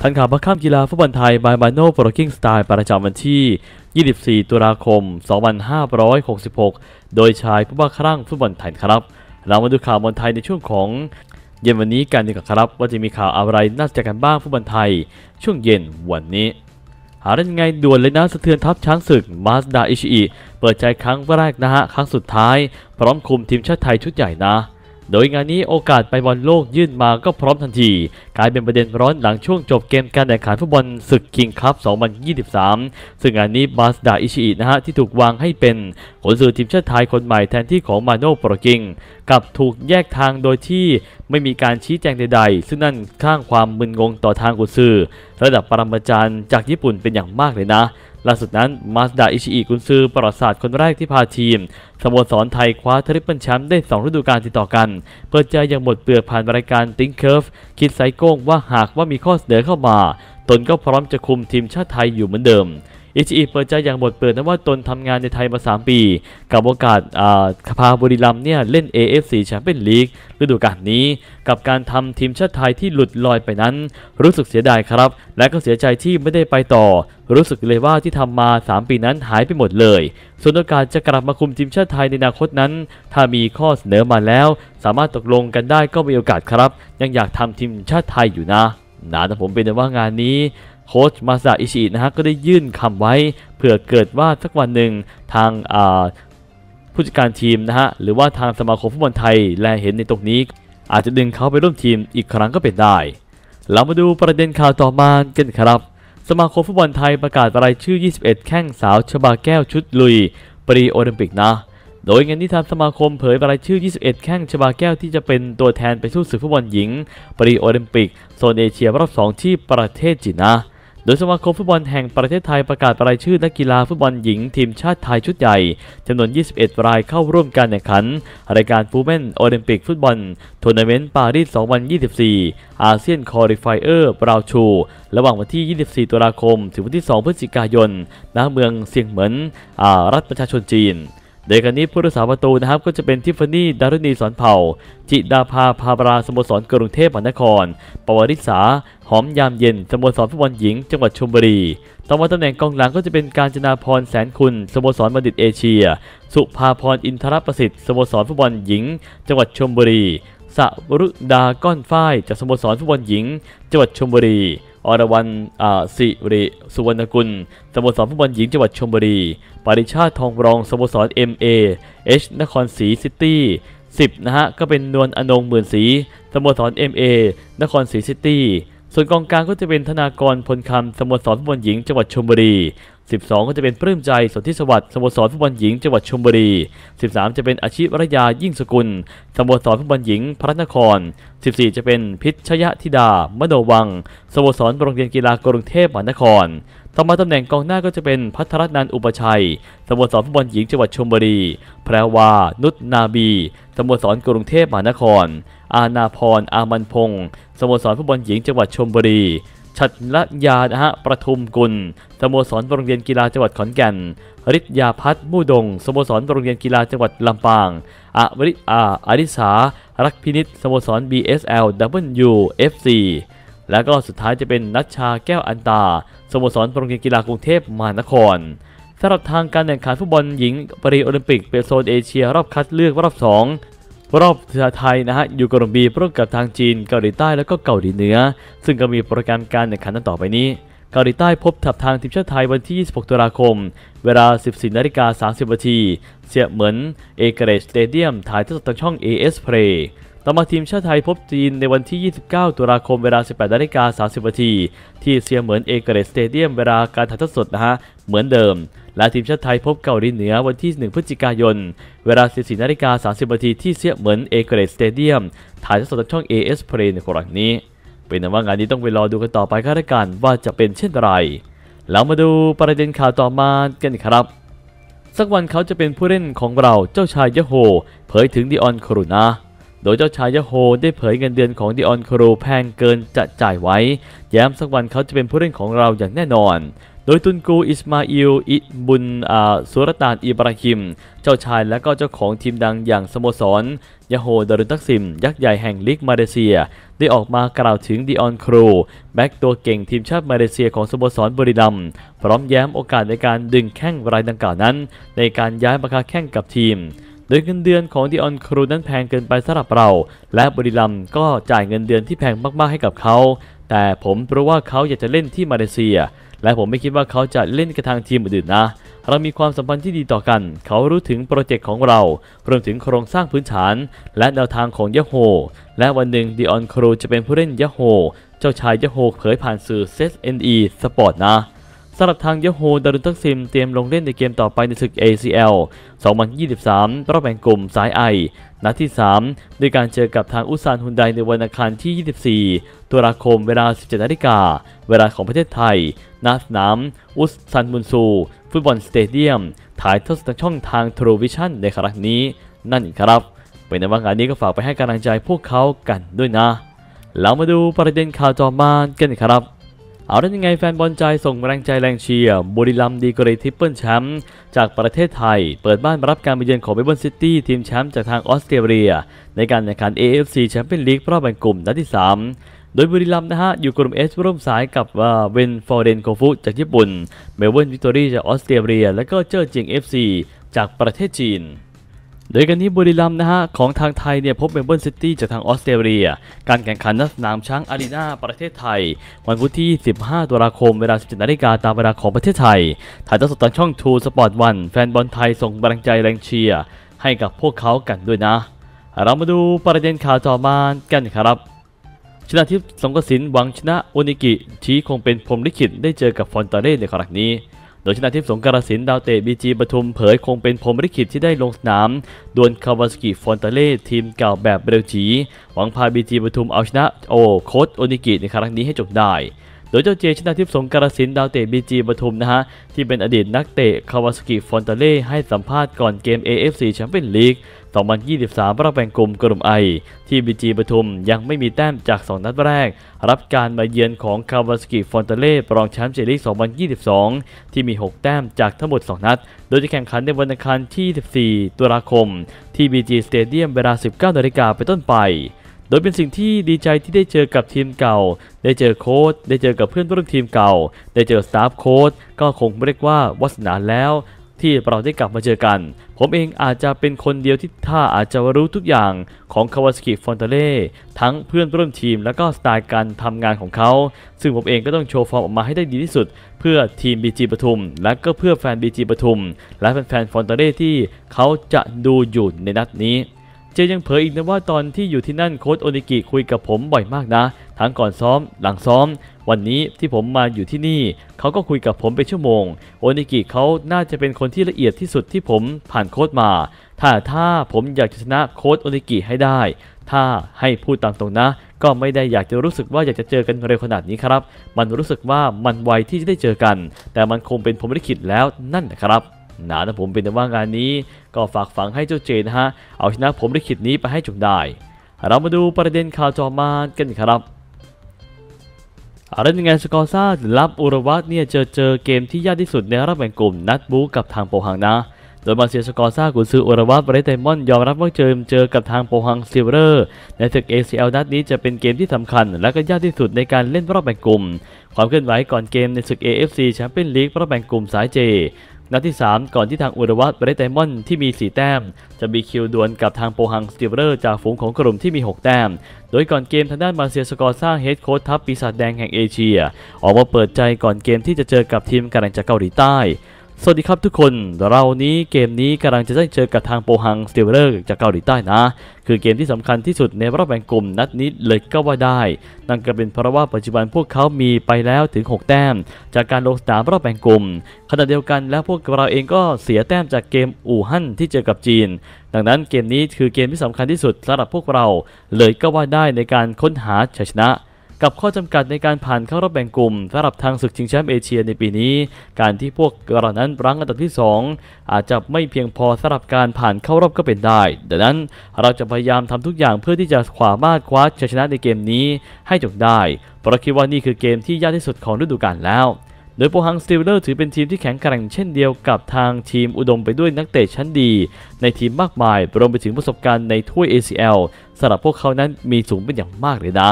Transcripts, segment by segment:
ทันข่าวพระข้ามกีฬาฟุตบอลไทย บายบานโนฟอรกิ้งสไตล์ ประจำวันที่ 24 ตุลาคม 2566 โดยชายผู้บ้าคลั่งฟุตบอลไทยครับ เรามาดูข่าวบอลไทยในช่วงของเย็นวันนี้กันดีกว่าครับว่าจะมีข่าวอะไรน่าจะกันบ้างฟุตบอลไทยช่วงเย็นวันนี้ หาเล่งไงด่วนเลยนะสะเทือนทัพช้างศึกมาสดาอิชิอิเปิดใจครั้งแรกนะฮะครั้งสุดท้ายพร้อมคุมทีมชาติไทยชุดใหญ่นะโดยงานนี้โอกาสไปบอลโลกยื่นมาก็พร้อมทันที กลายเป็นประเด็นร้อนหลังช่วงจบเกมการแข่งขันฟุตบอลศึกคิงคัพ 2023 ซึ่งงานนี้บาสดาอิชิอินะฮะที่ถูกวางให้เป็นขนสื่อทีมชาติไทยคนใหม่แทนที่ของมาโน่โปรกิงกับถูกแยกทางโดยที่ไม่มีการชี้แจงใดๆ ซึ่งนั่นข้างความมึนงงต่อทางกวสื่อระดับปรมาจารย์จากญี่ปุ่นเป็นอย่างมากเลยนะล่าสุดนั้นมาสดาอิชิอิกุนซือประวัติศาสตร์คนแรกที่พาทีมสโมสรไทยคว้าทริปเปิลแชมป์ได้ 2 ฤดูกาลติดต่อกันเปิดใจอย่างหมดเปลือกผ่านรายการติ้งเคิร์ฟคิดไซโก้งว่าหากว่ามีข้อเสนอเข้ามา ตนก็พร้อมจะคุมทีมชาติไทยอยู่เหมือนเดิมอิชิอิเปิดใจอย่างหมดเปิดนะว่าตนทำงานในไทยมา 3 ปี กับโอกาสาพาบุรีรัมเนี่ยเล่น AFC แชมเปี้ยนลีก ฤดูกาลนี้กับการทำทีมชาติไทยที่หลุดลอยไปนั้น รู้สึกเสียดายครับ และก็เสียใจที่ไม่ได้ไปต่อ รู้สึกเลยว่าที่ทำมา 3 ปีนั้นหายไปหมดเลย ส่วนโอกาสจะกลับมาคุมทีมชาติไทยในอนาคตนั้น ถ้ามีข้อเสนอมาแล้ว สามารถตกลงกันได้ก็มีโอกาสครับ ยังอยากทำทีมชาติไทยอยู่นะนะแต่ผมเป็นว่างานนี้โค้ชมาซาอิชินะฮะก็ได้ยื่นคำไว้เผื่อเกิดว่าสักวันหนึ่งทางผู้จัดการทีมนะฮะ หรือว่าทางสมาคมฟุตบอลไทยแลเห็นในตรงนี้อาจจะดึงเขาไปร่วมทีมอีกครั้งก็เป็นได้ เรามาดูประเด็นข่าวต่อมากันครับ สมาคมฟุตบอลไทยประกาศรายชื่อ 21 แข้งสาว ชบาแก้วชุดลุย ปรีโอลิมปิกนะ โดยงานที่ทางสมาคมเผยรายชื่อ 21 แข้งชบาแก้วที่จะเป็นตัวแทนไปสู้ศึกฟุตบอลหญิง ปรีโอลิมปิกโซนเอเชียรอบ2 ที่ประเทศจีนนะโดยสมาคมฟุตบอลแห่งประเทศไทยประกาศรายชื่อ นักกีฬาฟุตบอลหญิงทีมชาติไทยชุดใหญ่ จำนวน 21 รายเข้าร่วมการแข่งขัน รายการฟูเมนโอลิมปิกฟุตบอลทัวร์นาเมนต์ปารีส2024 อาเซียนคอริฟายเออร์บราวชู ระหว่างวันที่ 24 ตุลาคมถึงวันที่ 2 พฤศจิกายนณเมืองเซียงเหมินรัฐประชาชนจีนเดยการนี้ผู้รักษาประตูนะครับก็จะเป็นทิฟฟานี่ดารุณีสอนเผ่าจิดาภาภาบราสโมสรกรุงเทพมหานครปวาริษาหอมยามเย็นสโมสรฟุตบอลหญิง จังหวัดชลบุรี ต่อมาตำแหน่งกองหลังก็จะเป็นการจนาพรแสนคุณสโมสรบัณฑิตเอเชีย สุภาพรอินทรประสิทธิ์สโมสรฟุตบอลหญิง จังหวัดชลบุรีสรุดาก้อนฝ้ายจากสโมสรฟุตบอลหญิง จังหวัดชลบุรี อรวรรณสิริสุวรรณกุลสโมสรฟุตบอลหญิง จังหวัดชลบุรีปริชาติทองรองสโมสร MA H นครศรีซิตี้ 10นะฮะก็เป็นนวลอนงหมื่นศรีสโมสร MA นครศรีซิตี้ส่วนกองกลางก็จะเป็นธนากรพลคำสโมสรฟุตบอลหญิงจังหวัดชลบุรี12 ก็จะเป็นปลื้มใจสนธิสวัสดิ์สโมสรฟุตบอลหญิงจังหวัดชลบุรี13 จะเป็นอาชีพรยายิ่งสกุลสโมสรฟุตบอลหญิงพระนคร 14 จะเป็นพิชยธิดา มโนวังสโมสรโรงเรียนกีฬากรุงเทพมหานครต่อมาตำแหน่งกองหน้าก็จะเป็นพัทรนันอุปชัยสโมสรฟุตบอลหญิงจังหวัดชลบุรีแพรวานุชนาบีสโมสรกรุงเทพมหานครอาณาพร อามันพงศ์สโมสรฟุตบอลหญิงจังหวัดชลบุรี ชัดละยา นะฮะ ประทุมกุลสโมสรโรงเรียนกีฬาจังหวัดขอนแก่น ฤทธยาพัฒน์มู่ดงสโมสรโรงเรียนกีฬาจังหวัดลำปางอวริอาอริสา รักพินิษสโมสร BSL WFC และก็สุดท้ายจะเป็นนัชชาแก้วอันตาสโมสรโรงเรียนกีฬากรุงเทพมหานครสำหรับทางการแข่งขันฟุตบอลหญิงปรีโอลิมปิกเปโซนเอเชียรอบคัดเลือกรอบ2รอบไทยนะฮะอยู่กรุงบีร่วมกับทางจีนเกาหลีใต้แล้วก็เกาหลีเหนือซึ่งก็มีโปรแกรมการแข่งขันต่อไปนี้ เกาหลีใต้พบทับทางทีมชาติไทยวันที่ 26 ตุลาคม เวลา 14 นาฬิกา30นาที เสียเหมือนเอเกเรสสเตเดียมถ่ายทอดสดทางช่อง AS Play ต่อมาทีมชาติไทยพบจีนในวันที่ 29 ตุลาคม เวลา 18 นาฬิกา30นาทีที่เสียเหมือนเอเกเรสสเตเดียมเวลาการถ่ายทอดสดนะฮะเหมือนเดิมและทีมชาติไทยพบเกาหลีเหนือวันที่ 1 พฤศจิกายน เวลา 14นาฬิกา30นาทีที่เสียเหมือนเอเกรตสเตเดียมถ่ายทอดสดช่อง AS Play ในครั้งนี้ เป็นว่างานนี้ต้องไปรอดูกันต่อไปคาราชการว่าจะเป็นเช่นไรแล้วมาดูประเด็นข่าวต่อมากันครับ สักวันเขาจะเป็นผู้เล่นของเราเจ้าชายยะโฮเผยถึงดิออนครูนาดยเจ้าชายยะโฮได้เผยเงินเดือนของดิออนครูแพงเกินจะจ่ายไว้แย้มสักวันเขาจะเป็นผู้เล่นของเราอย่างแน่นอนโดยตุนกูอิสมาอิลอิบุนอาสุรตานอิบราฮิม เจ้าชายและก็เจ้าของทีมดังอย่างสโมสรยาโฮดารุนทักซิม ยักษ์ใหญ่แห่งลีกมาเลเซีย ได้ออกมากล่าวถึงดิออนครูแบ็กตัวเก่งทีมชาติมาเลเซีย ของสโมสรบริดัม พร้อมแย้มโอกาสในการดึงแข้งรายดังกล่าวนั้น ในการย้ายมาคาแข้งกับทีมโดยเงินเดือนของดิออนครูนั้นแพงเกินไปสำหรับเราและบริลัมก็จ่ายเงินเดือนที่แพงมากๆให้กับเขาแต่ผมรู้ว่าเขาอยากจะเล่นที่มาเลเซีย และผมไม่คิดว่าเขาจะเล่นกับทางทีมอื่นนะ เรามีความสัมพันธ์ที่ดีต่อกัน เขารู้ถึงโปรเจกต์ของเรา รวมถึงโครงสร้างพื้นฐาน และแนวทางของยะโฮและวันหนึ่งดิออนครูจะเป็นผู้เล่นยะโฮเจ้าชายยะโฮเผยผ่านสื่อ ZNE Sport นะสำหรับทางเยโฮ ดารุนทักซิม เตรียมลงเล่นในเกมต่อไปในศึก ACL 2023 รอบแบ่งกลุ่มสายไอนัดที่ 3 ด้วยการเจอกับทางอุซานฮุนไดในวันอังคารที่ 24 ตุลาคมเวลา 17 นาฬิกา เวลาของประเทศไทย ณ สนามอุซานมุนซู ฟุตบอลสเตเดียม ถ่ายทอดสดช่องทางทรูวิชั่นในครั้งนี้ นั่นครับ เป็นในวัางานนี้ก็ฝากไปให้กำลังใจพวกเขากันด้วยนะ เรามาดูประเด็นข่าวจอมานกันครับเอาได้ยังไงแฟนบอลใจส่งแรงใจแรงเชียร์บุรีรัมย์ดีกรีทิปเปิลแชมป์จากประเทศไทย เปิดบ้านรับการไปเยือนของเบเบินซิตี้ทีมแชมป์จากทางออสเตรเลีย ในการแข่งขัน AFC แชมเปี้ยนลีกรอบแบ่งกลุ่มนัดที่ 3 โดยบุรีรัมย์นะฮะ อยู่กลุ่มเอร่วมสายกับเวนฟอร์เดนโคฟุจากญี่ปุ่นเมลเบิร์นวิกตอรี่จากออสเตรเลียและก็เจอจิงเอฟซีจากประเทศจีนโดยกันนี้บุรีรัมย์นะฮะของทางไทยเนี่ยพบเมลเบิร์นซิตี้ จากทางออสเตรเลีย การแข่งขันนัดสนามช้างอารีนาประเทศไทย วันพุธที่ 15 ตุลาคมเวลา 17 นาฬิกาตามเวลาของประเทศไทย ถ่ายทอดสดทางช่องทูสปอร์ตวันแฟนบอลไทยส่งกำลังใจแรงเชียร์ให้กับพวกเขากันด้วยนะ เรามาดูประเด็นข่าวต่อมากันครับ ชนะทิพย์สงกสินหวังชนะโอนิกิชี้คงเป็นพรมลิขิตได้เจอกับฟอนตาเร่ในครั้งนี้โดยชนะทิพย์สงกรสินดาวเตะบีจีปทุม เผยคงเป็นพรมริขิตที่ได้ลงสนามดวลคาวาสกิฟอนตาเล่ทีมเก่าแบบเบลจีหวังพาบีจีปทุมเอาชนะโอโคตโอนิกิในครั้งนี้ให้จบได้ โดยเจ้าเจชนะทิพย์สงกรสินดาวเตะบีจีปทุมนะฮะ ที่เป็นอดีตนักเตะคาวาสกิฟอนตาเล่ให้สัมภาษณ์ก่อนเกม AFC แชมเปี้ยนลีก2023รอบแบ่งกลุ่มกลุ่มไอที่บีจีปทุมยังไม่มีแต้มจาก 2 นัดแรก รับการมาเยือนของคาวาสกิฟอนเตเล่รองแชมป์ซจรีส2022 ที่มี 6 แต้มจากทั้งหมด 2 นัด โดยจะแข่งขันในวันอังคารที่14ตุลาคม ที่บีจีสเตเดียมเวลา 19 นาฬิกาเป็นต้นไป โดยเป็นสิ่งที่ดีใจที่ได้เจอกับทีมเก่า ได้เจอโค้ดได้เจอกับเพื่อนร่วมทีมเก่า ได้เจอสตาฟโค้ดก็คงเรียกว่าวาสนาแล้วที่เราได้กลับมาเจอกัน ผมเองอาจจะเป็นคนเดียวที่ท่าอาจจะรู้ทุกอย่างของคาวาสกิฟอนเตเล่ทั้งเพื่อนร่วมทีมและก็สไตล์การทำงานของเขา ซึ่งผมเองก็ต้องโชว์ฟอร์มออกมาให้ได้ดีที่สุด เพื่อทีม BG ปทุม และก็เพื่อแฟน BG ปทุมและแฟนๆฟอนเตเล่ที่เขาจะดูอยู่ในนัดนี้เจยังเผยอีกนะว่าตอนที่อยู่ที่นั่นโค้ดโอนิกิคุยกับผมบ่อยมากนะ ทั้งก่อนซ้อมหลังซ้อม วันนี้ที่ผมมาอยู่ที่นี่ เขาก็คุยกับผมเป็นชั่วโมง โอนิกิเขาน่าจะเป็นคนที่ละเอียดที่สุดที่ผมผ่านโค้ดมา ถ้าถ้าผมอยากจะชนะโค้ดโอนิกิให้ได้ ถ้าให้พูดตามตรงนะ ก็ไม่ได้อยากจะรู้สึกว่าอยากจะเจอกันเร็วขนาดนี้ครับมันรู้สึกว่ามันไวที่จะได้เจอกัน แต่มันคงเป็นผมลิขิตแล้วนั่นนะครับนะา้าผมเป็นแต่ว่างานนี้ก็ฝากฝังให้เจ้าเจนฮะ เอาชนะผมวยขิดนี้ไปให้จกได้ เรามาดูประเด็นข่าวจอมานกันครับอะไรยังไงสกอร์ซ่ารับอุรวัตเนี่ยเจอเจอเกมที่ยากที่สุดในรอบแบ่งกลุ่ม นัดบูกับทางโปหังนะ โดยมาเซียสกอร์ซ่ากุนซืออุรวัตเบรเตมอนยอมรับว่าเจอเจอกับทางโปหังซิเวอร์ในศึก ACL นัดนี้จะเป็นเกมที่สำคัญ และก็ยากที่สุดในการเล่นรอบแบ่งกลุ่ม ความเคลื่อนไหวก่อนเกมในศึก AFC แชมเปี้ยนลีกรอบแบ่งกลุ่มสายเจนัดที่ 3 ก่อนที่ทางอุรวัตเบรตไดมอนที่มี 4 แต้ม จะมีคิวดวลกับทางโปฮังสติเวอร์จากฝูงของกลุ่มที่มี 6 แต้ม โดยก่อนเกมทางด้านมาเซียสกอร์สร้างเฮดโค้ชทัพปีศาจแดงแห่งเอเชีย ออกมาเปิดใจก่อนเกมที่จะเจอกับทีมการันงจากเกาหลีใต้สวัสดีครับทุกคนเรานี้เกมนี้กำลังจะได้เจอกับทางโปฮังสเตเลอร์จากเกาหลีใต้นะ คือเกมที่สำคัญที่สุดในรอบแบ่งกลุ่มนัดนี้เลยก็ว่าได้นั่นก็เป็นเพราะว่าปัจจุบันพวกเขามีไปแล้วถึง 6 แต้ม จากการลงสนามรอบแบ่งกลุ่มขณะเดียวกันแล้วพวกเราเองก็เสียแต้มจากเกมอู่ฮั่นที่เจอกับจีน ดังนั้นเกมนี้คือเกมที่สำคัญที่สุดสำหรับพวกเรา เลยก็ว่าได้ในการค้นหาชัยชนะกับข้อจำกัดในการผ่านเข้ารอบแบ่งกลุ่มสำหรับทางศึกชิงแชมป์เอเชียในปีนี้ การที่พวกเรานั้นรั้งอันดับที่ 2 อาจจะไม่เพียงพอสำหรับการผ่านเข้ารอบก็เป็นได้ ดังนั้นเราจะพยายามทำทุกอย่างเพื่อที่จะขวามาดคว้าชัยชนะในเกมนี้ให้จบได้เพราะคิดว่านี่คือเกมที่ยากที่สุดของฤดูกาลแล้ว โดยโปฮังสตีลเลอร์ถือเป็นทีมที่แข็งแกร่งเช่นเดียวกับทางทีมอุดมไปด้วยนักเตะชั้นดี ในทีมมากมายรวมไปถึงประสบการณ์ในถ้วย ACL สำหรับพวกเขานั้นมีสูงเป็นอย่างมากเลยนะ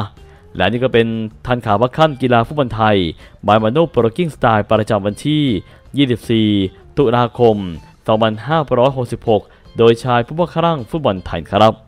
และนี่ก็เป็นทันข่าววัคซันกีฬาฟุตบอลไทย บายมาโนโปรกิ้งสไตล์ประจำวันที่ 24 ตุลาคม 2566 โดยชายผู้บังคับรัางฟุตบอลไทยครับ